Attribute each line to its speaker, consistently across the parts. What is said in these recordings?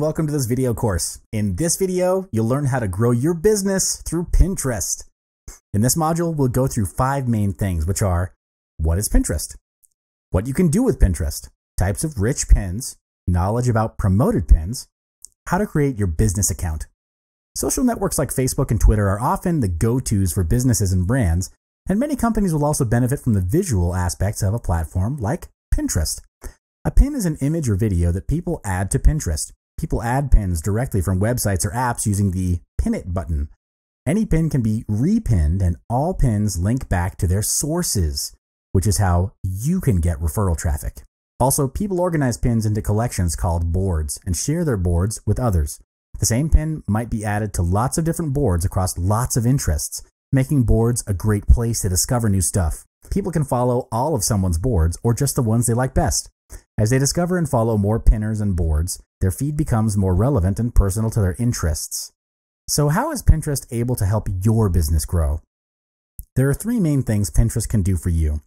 Speaker 1: and welcome to this video course. In this video, you'll learn how to grow your business through Pinterest. In this module, we'll go through five main things, which are what is Pinterest, what you can do with Pinterest, types of rich pins, knowledge about promoted pins, how to create your business account. Social networks like Facebook and Twitter are often the go-tos for businesses and brands, and many companies will also benefit from the visual aspects of a platform like Pinterest. A pin is an image or video that people add to Pinterest. People add pins directly from websites or apps using the Pin It button. Any pin can be repinned, and all pins link back to their sources, which is how you can get referral traffic. Also, people organize pins into collections called boards and share their boards with others. The same pin might be added to lots of different boards across lots of interests, making boards a great place to discover new stuff. People can follow all of someone's boards or just the ones they like best. As they discover and follow more pinners and boards, their feed becomes more relevant and personal to their interests. So, how is Pinterest able to help your business grow? There are three main things Pinterest can do for you.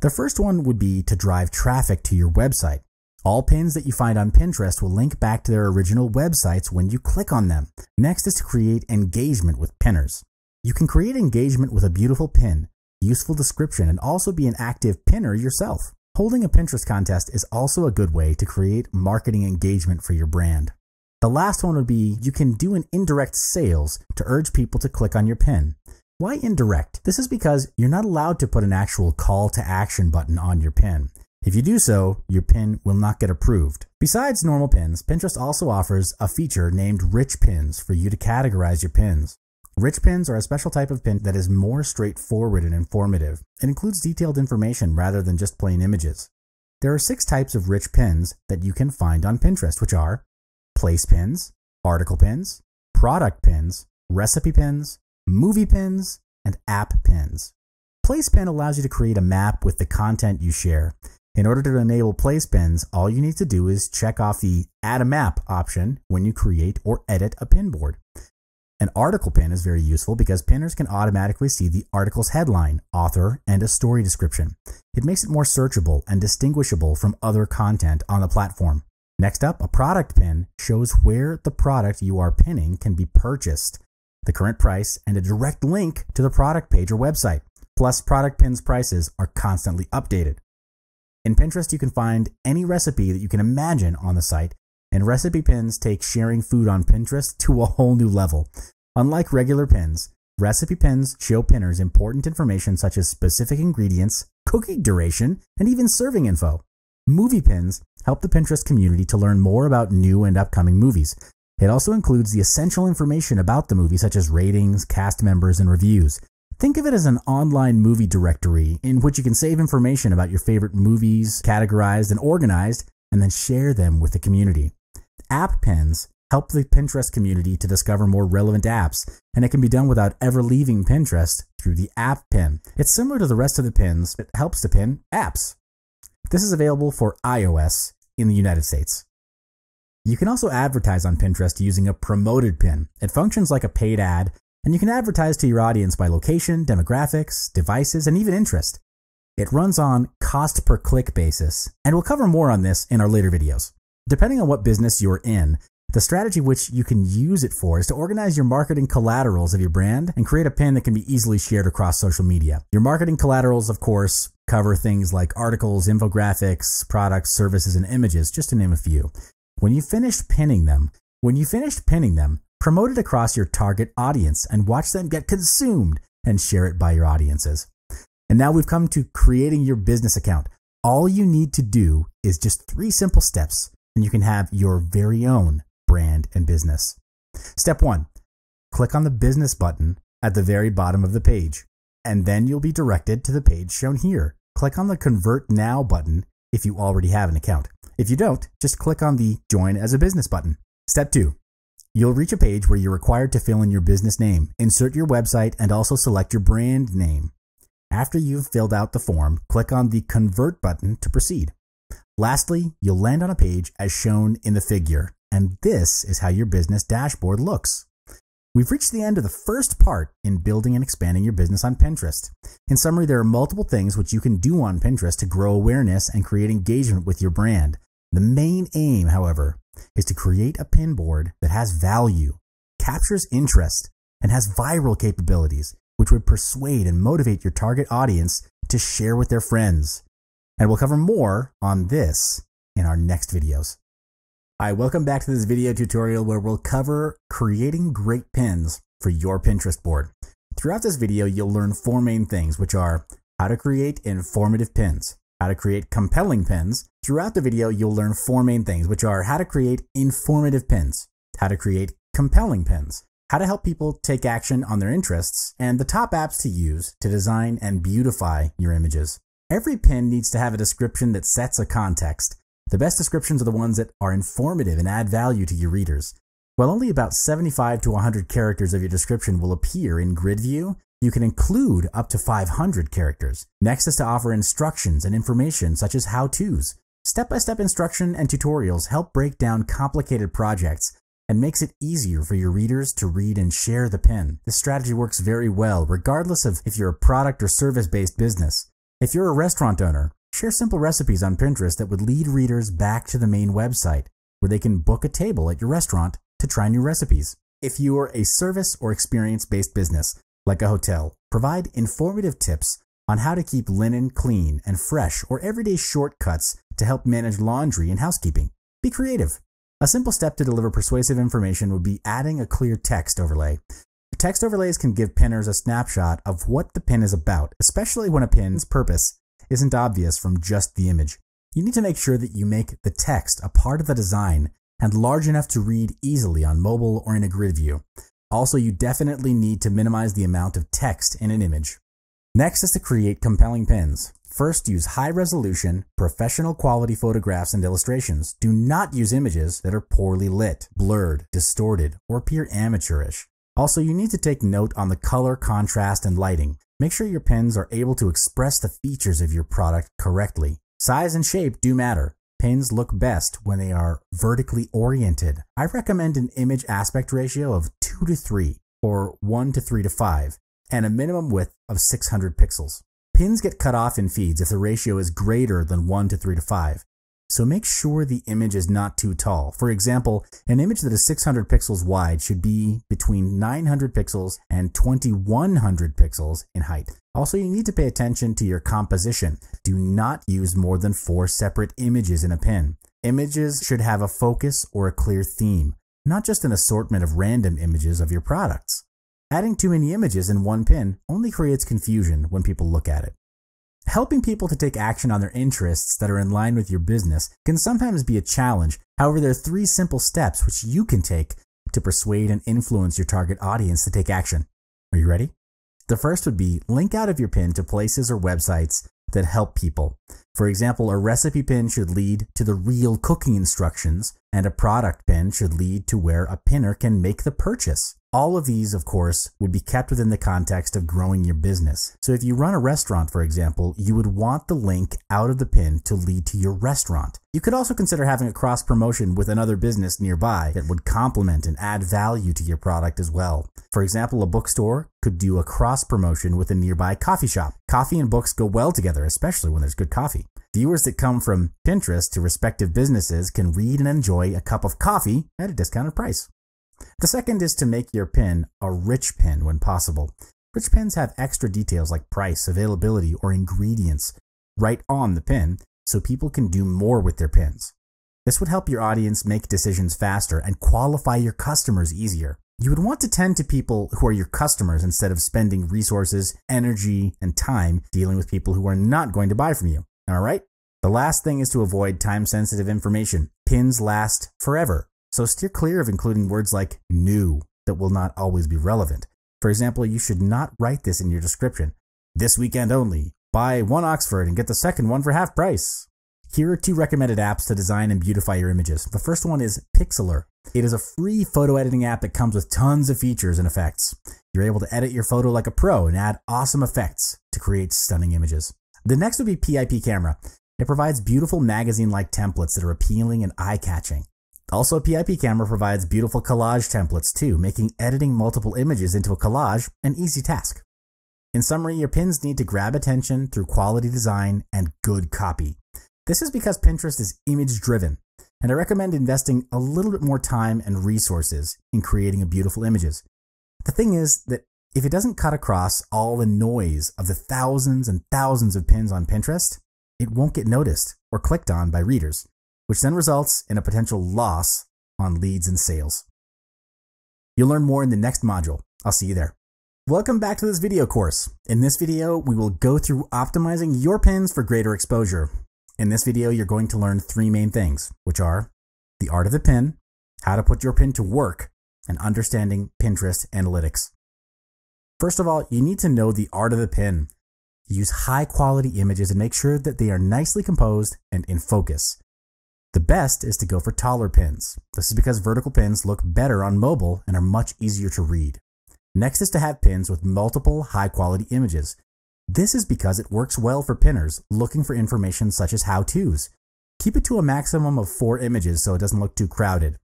Speaker 1: The first one would be to drive traffic to your website. All pins that you find on Pinterest will link back to their original websites when you click on them. Next is to create engagement with pinners. You can create engagement with a beautiful pin, useful description, and also be an active pinner yourself. Holding a Pinterest contest is also a good way to create marketing engagement for your brand. The last one would be you can do an indirect sales to urge people to click on your pin. Why indirect? This is because you're not allowed to put an actual call to action button on your pin. If you do so, your pin will not get approved. Besides normal pins, Pinterest also offers a feature named Rich Pins for you to categorize your pins. Rich pins are a special type of pin that is more straightforward and informative It includes detailed information rather than just plain images. There are six types of rich pins that you can find on Pinterest, which are place pins, article pins, product pins, recipe pins, movie pins, and app pins. Place pin allows you to create a map with the content you share. In order to enable place pins, all you need to do is check off the Add a Map option when you create or edit a pin board. An article pin is very useful because pinners can automatically see the article's headline, author, and a story description. It makes it more searchable and distinguishable from other content on the platform. Next up, a product pin shows where the product you are pinning can be purchased, the current price, and a direct link to the product page or website. Plus, product pins prices are constantly updated. In Pinterest, you can find any recipe that you can imagine on the site and recipe pins take sharing food on Pinterest to a whole new level. Unlike regular pins, recipe pins show pinners important information such as specific ingredients, cooking duration, and even serving info. Movie pins help the Pinterest community to learn more about new and upcoming movies. It also includes the essential information about the movie, such as ratings, cast members, and reviews. Think of it as an online movie directory in which you can save information about your favorite movies, categorized and organized, and then share them with the community app pins help the Pinterest community to discover more relevant apps, and it can be done without ever leaving Pinterest through the app pin. It's similar to the rest of the pins, but helps to pin apps. This is available for iOS in the United States. You can also advertise on Pinterest using a promoted pin. It functions like a paid ad, and you can advertise to your audience by location, demographics, devices, and even interest. It runs on cost per click basis, and we'll cover more on this in our later videos. Depending on what business you're in, the strategy which you can use it for is to organize your marketing collaterals of your brand and create a pin that can be easily shared across social media. Your marketing collaterals, of course, cover things like articles, infographics, products, services, and images, just to name a few. When you finish pinning them, when you finish pinning them, promote it across your target audience and watch them get consumed and share it by your audiences. And now we've come to creating your business account. All you need to do is just three simple steps and you can have your very own brand and business. Step one, click on the business button at the very bottom of the page, and then you'll be directed to the page shown here. Click on the convert now button if you already have an account. If you don't, just click on the join as a business button. Step two, you'll reach a page where you're required to fill in your business name, insert your website, and also select your brand name. After you've filled out the form, click on the convert button to proceed. Lastly, you'll land on a page as shown in the figure, and this is how your business dashboard looks. We've reached the end of the first part in building and expanding your business on Pinterest. In summary, there are multiple things which you can do on Pinterest to grow awareness and create engagement with your brand. The main aim, however, is to create a pin board that has value, captures interest, and has viral capabilities, which would persuade and motivate your target audience to share with their friends and we'll cover more on this in our next videos. Hi, welcome back to this video tutorial where we'll cover creating great pins for your Pinterest board. Throughout this video, you'll learn four main things, which are how to create informative pins, how to create compelling pins. Throughout the video, you'll learn four main things, which are how to create informative pins, how to create compelling pins, how to help people take action on their interests, and the top apps to use to design and beautify your images. Every pin needs to have a description that sets a context. The best descriptions are the ones that are informative and add value to your readers. While only about 75 to 100 characters of your description will appear in grid view, you can include up to 500 characters. Next is to offer instructions and information such as how-tos. Step-by-step instruction and tutorials help break down complicated projects and makes it easier for your readers to read and share the pin. This strategy works very well regardless of if you're a product or service-based business. If you're a restaurant owner, share simple recipes on Pinterest that would lead readers back to the main website, where they can book a table at your restaurant to try new recipes. If you are a service or experience based business, like a hotel, provide informative tips on how to keep linen clean and fresh or everyday shortcuts to help manage laundry and housekeeping. Be creative. A simple step to deliver persuasive information would be adding a clear text overlay Text overlays can give pinners a snapshot of what the pin is about, especially when a pin's purpose isn't obvious from just the image. You need to make sure that you make the text a part of the design and large enough to read easily on mobile or in a grid view. Also, you definitely need to minimize the amount of text in an image. Next is to create compelling pins. First, use high resolution, professional quality photographs and illustrations. Do not use images that are poorly lit, blurred, distorted, or appear amateurish. Also, you need to take note on the color, contrast, and lighting. Make sure your pins are able to express the features of your product correctly. Size and shape do matter. Pins look best when they are vertically oriented. I recommend an image aspect ratio of 2 to 3 or 1 to 3 to 5 and a minimum width of 600 pixels. Pins get cut off in feeds if the ratio is greater than 1 to 3 to 5. So make sure the image is not too tall. For example, an image that is 600 pixels wide should be between 900 pixels and 2100 pixels in height. Also, you need to pay attention to your composition. Do not use more than four separate images in a pin. Images should have a focus or a clear theme, not just an assortment of random images of your products. Adding too many images in one pin only creates confusion when people look at it. Helping people to take action on their interests that are in line with your business can sometimes be a challenge. However, there are three simple steps which you can take to persuade and influence your target audience to take action. Are you ready? The first would be link out of your pin to places or websites that help people. For example, a recipe pin should lead to the real cooking instructions, and a product pin should lead to where a pinner can make the purchase. All of these, of course, would be kept within the context of growing your business. So if you run a restaurant, for example, you would want the link out of the pin to lead to your restaurant. You could also consider having a cross promotion with another business nearby that would complement and add value to your product as well. For example, a bookstore could do a cross promotion with a nearby coffee shop. Coffee and books go well together, especially when there's good coffee. Viewers that come from Pinterest to respective businesses can read and enjoy a cup of coffee at a discounted price. The second is to make your pin a rich pin when possible. Rich pins have extra details like price, availability, or ingredients right on the pin so people can do more with their pins. This would help your audience make decisions faster and qualify your customers easier. You would want to tend to people who are your customers instead of spending resources, energy, and time dealing with people who are not going to buy from you. All right. The last thing is to avoid time sensitive information. Pins last forever, so steer clear of including words like new that will not always be relevant. For example, you should not write this in your description. This weekend only, buy one Oxford and get the second one for half price. Here are two recommended apps to design and beautify your images. The first one is Pixlr. It is a free photo editing app that comes with tons of features and effects. You're able to edit your photo like a pro and add awesome effects to create stunning images. The next would be PIP camera. It provides beautiful magazine-like templates that are appealing and eye-catching. Also, PIP camera provides beautiful collage templates too, making editing multiple images into a collage an easy task. In summary, your pins need to grab attention through quality design and good copy. This is because Pinterest is image driven, and I recommend investing a little bit more time and resources in creating beautiful images. The thing is that if it doesn't cut across all the noise of the thousands and thousands of pins on Pinterest, it won't get noticed or clicked on by readers, which then results in a potential loss on leads and sales. You'll learn more in the next module. I'll see you there. Welcome back to this video course. In this video, we will go through optimizing your pins for greater exposure. In this video, you're going to learn three main things, which are the art of the pin, how to put your pin to work, and understanding Pinterest analytics. First of all, you need to know the art of the pin. Use high quality images and make sure that they are nicely composed and in focus. The best is to go for taller pins. This is because vertical pins look better on mobile and are much easier to read. Next is to have pins with multiple high quality images. This is because it works well for pinners looking for information such as how to's. Keep it to a maximum of four images so it doesn't look too crowded.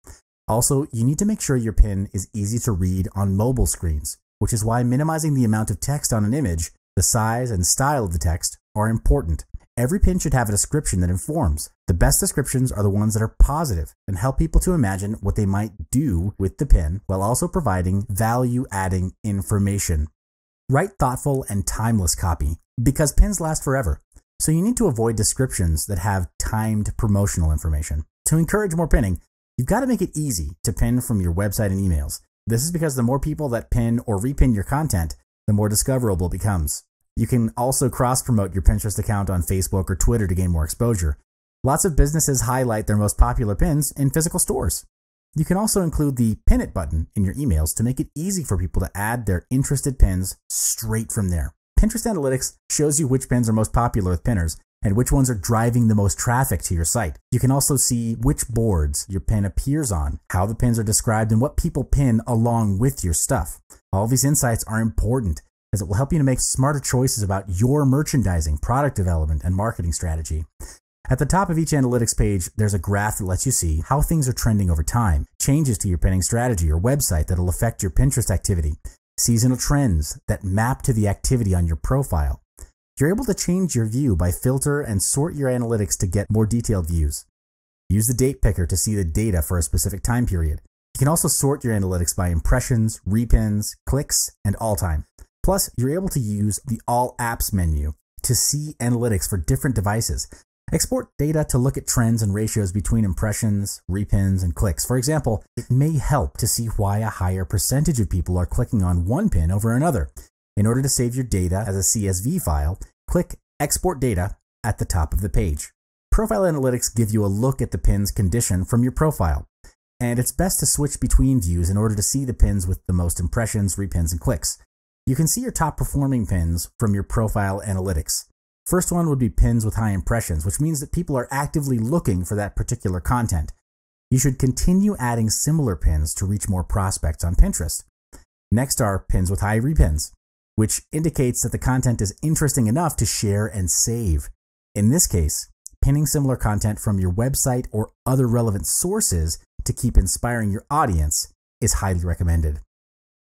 Speaker 1: Also, you need to make sure your pin is easy to read on mobile screens which is why minimizing the amount of text on an image, the size, and style of the text are important. Every pin should have a description that informs. The best descriptions are the ones that are positive and help people to imagine what they might do with the pin while also providing value adding information. Write thoughtful and timeless copy because pins last forever, so you need to avoid descriptions that have timed promotional information. To encourage more pinning, you've got to make it easy to pin from your website and emails. This is because the more people that pin or repin your content, the more discoverable it becomes. You can also cross promote your Pinterest account on Facebook or Twitter to gain more exposure. Lots of businesses highlight their most popular pins in physical stores. You can also include the pin it button in your emails to make it easy for people to add their interested pins straight from there. Pinterest Analytics shows you which pins are most popular with pinners and which ones are driving the most traffic to your site. You can also see which boards your pin appears on, how the pins are described, and what people pin along with your stuff. All these insights are important as it will help you to make smarter choices about your merchandising, product development, and marketing strategy. At the top of each analytics page, there's a graph that lets you see how things are trending over time, changes to your pinning strategy or website that'll affect your Pinterest activity, seasonal trends that map to the activity on your profile, you're able to change your view by filter and sort your analytics to get more detailed views. Use the date picker to see the data for a specific time period. You can also sort your analytics by impressions, repins, clicks, and all time. Plus, you're able to use the All Apps menu to see analytics for different devices. Export data to look at trends and ratios between impressions, repins, and clicks. For example, it may help to see why a higher percentage of people are clicking on one pin over another. In order to save your data as a CSV file, click Export Data at the top of the page. Profile analytics give you a look at the pin's condition from your profile, and it's best to switch between views in order to see the pins with the most impressions, repins, and clicks. You can see your top performing pins from your profile analytics. First one would be pins with high impressions, which means that people are actively looking for that particular content. You should continue adding similar pins to reach more prospects on Pinterest. Next are pins with high repins which indicates that the content is interesting enough to share and save. In this case, pinning similar content from your website or other relevant sources to keep inspiring your audience is highly recommended.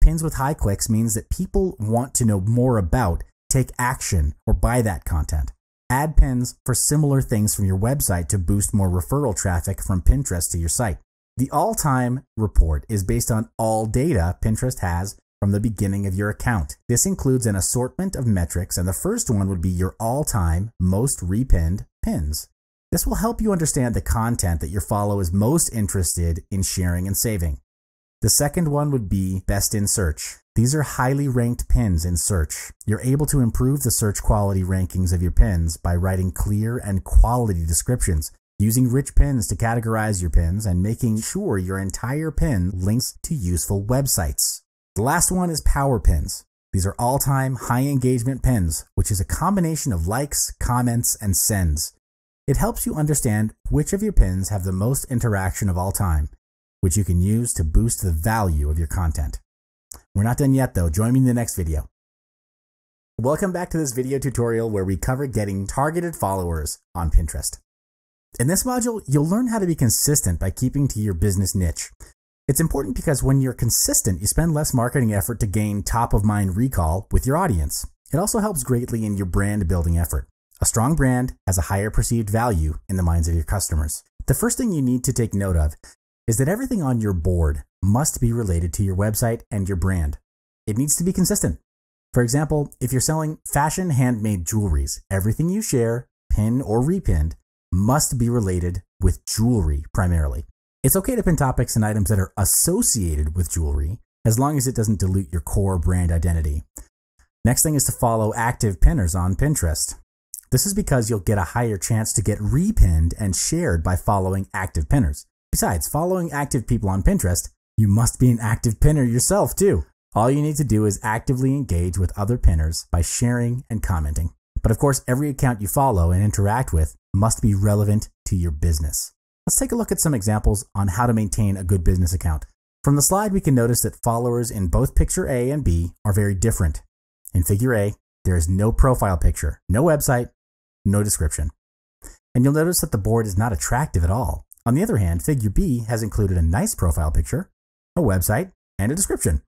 Speaker 1: Pins with high clicks means that people want to know more about, take action, or buy that content. Add pins for similar things from your website to boost more referral traffic from Pinterest to your site. The all time report is based on all data Pinterest has from the beginning of your account. This includes an assortment of metrics, and the first one would be your all time most repinned pins. This will help you understand the content that your follow is most interested in sharing and saving. The second one would be best in search. These are highly ranked pins in search. You're able to improve the search quality rankings of your pins by writing clear and quality descriptions, using rich pins to categorize your pins, and making sure your entire pin links to useful websites. The last one is power pins. These are all time high engagement pins, which is a combination of likes, comments, and sends. It helps you understand which of your pins have the most interaction of all time, which you can use to boost the value of your content. We're not done yet though, join me in the next video. Welcome back to this video tutorial where we cover getting targeted followers on Pinterest. In this module, you'll learn how to be consistent by keeping to your business niche, it's important because when you're consistent, you spend less marketing effort to gain top of mind recall with your audience. It also helps greatly in your brand building effort. A strong brand has a higher perceived value in the minds of your customers. The first thing you need to take note of is that everything on your board must be related to your website and your brand. It needs to be consistent. For example, if you're selling fashion handmade jewelries, everything you share, pin or repinned, must be related with jewelry primarily. It's okay to pin topics and items that are associated with jewelry, as long as it doesn't dilute your core brand identity. Next thing is to follow active pinners on Pinterest. This is because you'll get a higher chance to get repinned and shared by following active pinners. Besides, following active people on Pinterest, you must be an active pinner yourself too. All you need to do is actively engage with other pinners by sharing and commenting. But of course, every account you follow and interact with must be relevant to your business. Let's take a look at some examples on how to maintain a good business account. From the slide, we can notice that followers in both picture A and B are very different. In figure A, there is no profile picture, no website, no description. And you'll notice that the board is not attractive at all. On the other hand, figure B has included a nice profile picture, a website, and a description.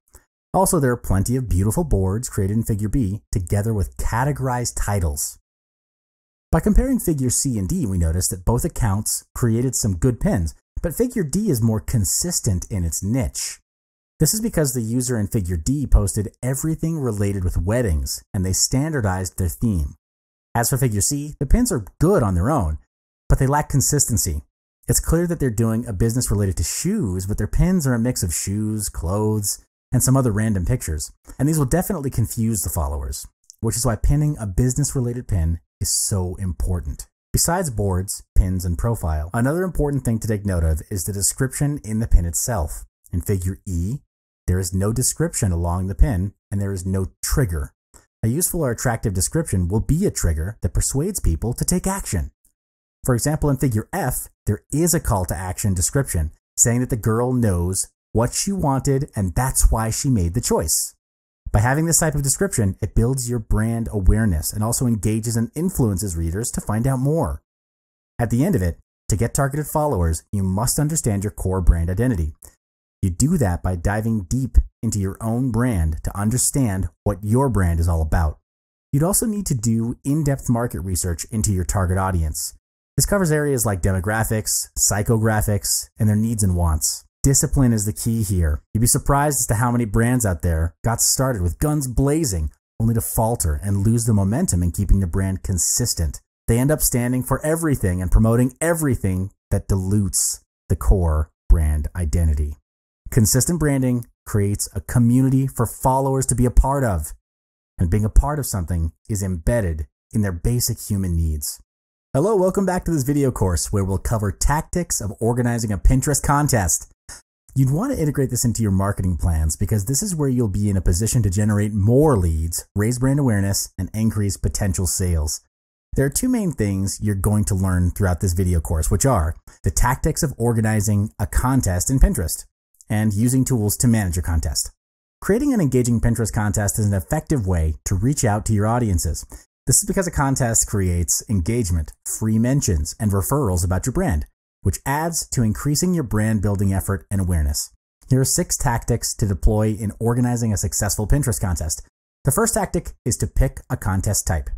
Speaker 1: Also, there are plenty of beautiful boards created in figure B together with categorized titles. By comparing figures C and D, we notice that both accounts created some good pins, but figure D is more consistent in its niche. This is because the user in figure D posted everything related with weddings, and they standardized their theme. As for figure C, the pins are good on their own, but they lack consistency. It's clear that they're doing a business related to shoes, but their pins are a mix of shoes, clothes, and some other random pictures. And these will definitely confuse the followers, which is why pinning a business related pin is so important. Besides boards, pins, and profile, another important thing to take note of is the description in the pin itself. In figure E, there is no description along the pin and there is no trigger. A useful or attractive description will be a trigger that persuades people to take action. For example, in figure F, there is a call to action description saying that the girl knows what she wanted and that's why she made the choice. By having this type of description, it builds your brand awareness and also engages and influences readers to find out more. At the end of it, to get targeted followers, you must understand your core brand identity. You do that by diving deep into your own brand to understand what your brand is all about. You'd also need to do in depth market research into your target audience. This covers areas like demographics, psychographics, and their needs and wants. Discipline is the key here. You'd be surprised as to how many brands out there got started with guns blazing, only to falter and lose the momentum in keeping the brand consistent. They end up standing for everything and promoting everything that dilutes the core brand identity. Consistent branding creates a community for followers to be a part of, and being a part of something is embedded in their basic human needs. Hello, welcome back to this video course where we'll cover tactics of organizing a Pinterest contest. You'd want to integrate this into your marketing plans because this is where you'll be in a position to generate more leads, raise brand awareness, and increase potential sales. There are two main things you're going to learn throughout this video course, which are the tactics of organizing a contest in Pinterest and using tools to manage your contest. Creating an engaging Pinterest contest is an effective way to reach out to your audiences. This is because a contest creates engagement, free mentions, and referrals about your brand which adds to increasing your brand building effort and awareness. Here are six tactics to deploy in organizing a successful Pinterest contest. The first tactic is to pick a contest type.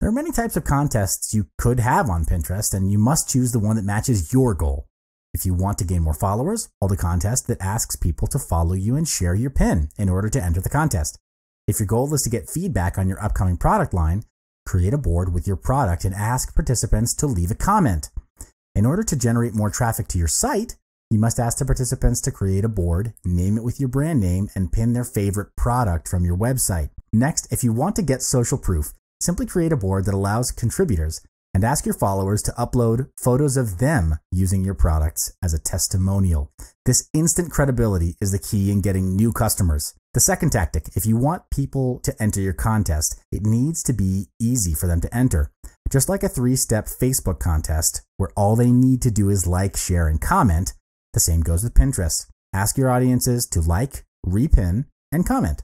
Speaker 1: There are many types of contests you could have on Pinterest, and you must choose the one that matches your goal. If you want to gain more followers, hold a contest that asks people to follow you and share your pin in order to enter the contest. If your goal is to get feedback on your upcoming product line, create a board with your product and ask participants to leave a comment. In order to generate more traffic to your site, you must ask the participants to create a board, name it with your brand name, and pin their favorite product from your website. Next, if you want to get social proof, simply create a board that allows contributors and ask your followers to upload photos of them using your products as a testimonial. This instant credibility is the key in getting new customers. The second tactic, if you want people to enter your contest, it needs to be easy for them to enter. Just like a three step Facebook contest where all they need to do is like, share, and comment, the same goes with Pinterest. Ask your audiences to like, repin, and comment.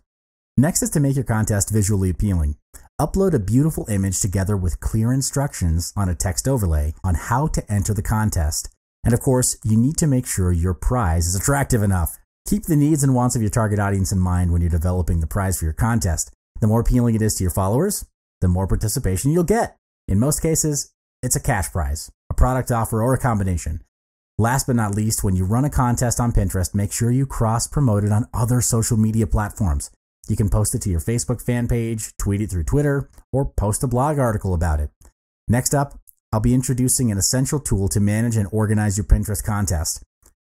Speaker 1: Next is to make your contest visually appealing. Upload a beautiful image together with clear instructions on a text overlay on how to enter the contest. And of course, you need to make sure your prize is attractive enough. Keep the needs and wants of your target audience in mind when you're developing the prize for your contest. The more appealing it is to your followers, the more participation you'll get. In most cases, it's a cash prize, a product offer, or a combination. Last but not least, when you run a contest on Pinterest, make sure you cross promote it on other social media platforms. You can post it to your Facebook fan page, tweet it through Twitter, or post a blog article about it. Next up, I'll be introducing an essential tool to manage and organize your Pinterest contest.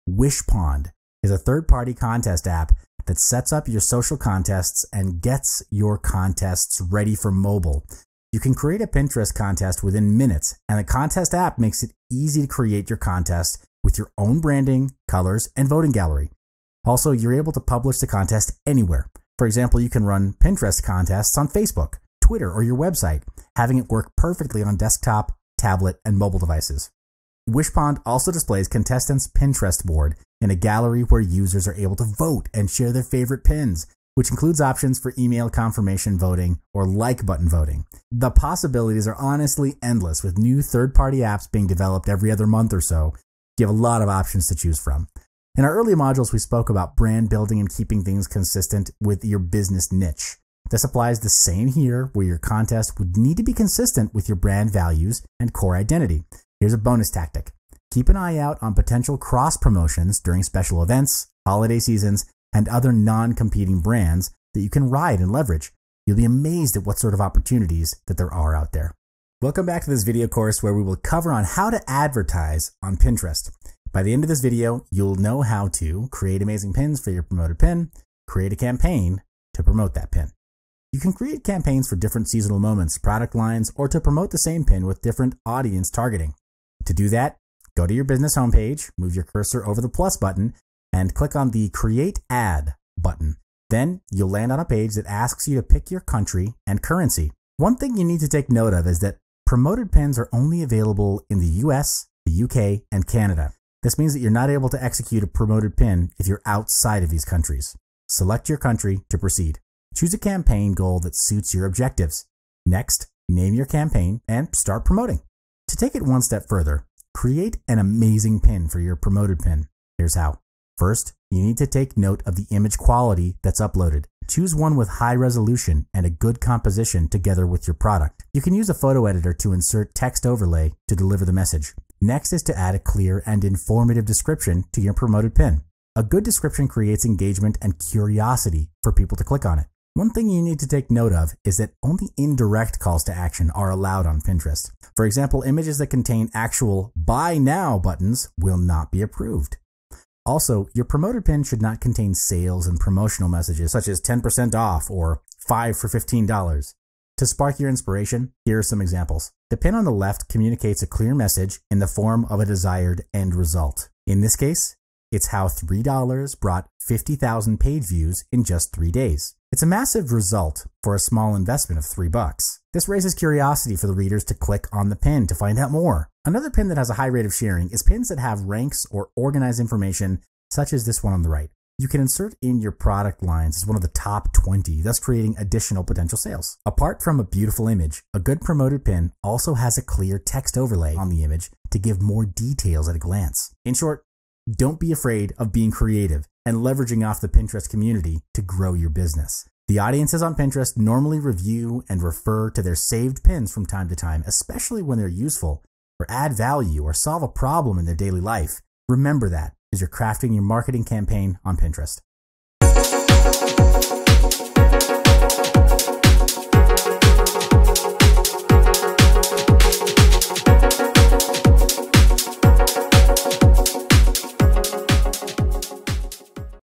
Speaker 1: Wishpond is a third party contest app that sets up your social contests and gets your contests ready for mobile. You can create a Pinterest contest within minutes, and the contest app makes it easy to create your contest with your own branding, colors, and voting gallery. Also, you're able to publish the contest anywhere for example, you can run Pinterest contests on Facebook, Twitter, or your website, having it work perfectly on desktop, tablet, and mobile devices. Wishpond also displays contestants' Pinterest board in a gallery where users are able to vote and share their favorite pins, which includes options for email confirmation voting or like button voting. The possibilities are honestly endless, with new third party apps being developed every other month or so. You have a lot of options to choose from. In our early modules, we spoke about brand building and keeping things consistent with your business niche. This applies the same here, where your contest would need to be consistent with your brand values and core identity. Here's a bonus tactic keep an eye out on potential cross promotions during special events, holiday seasons, and other non competing brands that you can ride and leverage. You'll be amazed at what sort of opportunities that there are out there. Welcome back to this video course where we will cover on how to advertise on Pinterest. By the end of this video, you'll know how to create amazing pins for your promoted pin, create a campaign to promote that pin. You can create campaigns for different seasonal moments, product lines, or to promote the same pin with different audience targeting. To do that, go to your business homepage, move your cursor over the plus button, and click on the Create Ad button. Then you'll land on a page that asks you to pick your country and currency. One thing you need to take note of is that promoted pins are only available in the US, the UK, and Canada. This means that you're not able to execute a promoted pin if you're outside of these countries. Select your country to proceed. Choose a campaign goal that suits your objectives. Next, name your campaign and start promoting. To take it one step further, create an amazing pin for your promoted pin. Here's how. First, you need to take note of the image quality that's uploaded. Choose one with high resolution and a good composition together with your product. You can use a photo editor to insert text overlay to deliver the message. Next is to add a clear and informative description to your promoted pin. A good description creates engagement and curiosity for people to click on it. One thing you need to take note of is that only indirect calls to action are allowed on Pinterest. For example, images that contain actual buy now buttons will not be approved. Also, your promoted pin should not contain sales and promotional messages such as 10% off or 5 for $15. To spark your inspiration, here are some examples. The pin on the left communicates a clear message in the form of a desired end result. In this case, it's how $3 brought 50,000 page views in just three days. It's a massive result for a small investment of three bucks. This raises curiosity for the readers to click on the pin to find out more. Another pin that has a high rate of sharing is pins that have ranks or organized information, such as this one on the right you can insert in your product lines as one of the top 20, thus creating additional potential sales. Apart from a beautiful image, a good promoted pin also has a clear text overlay on the image to give more details at a glance. In short, don't be afraid of being creative and leveraging off the Pinterest community to grow your business. The audiences on Pinterest normally review and refer to their saved pins from time to time, especially when they're useful or add value or solve a problem in their daily life. Remember that is you're crafting your marketing campaign on Pinterest.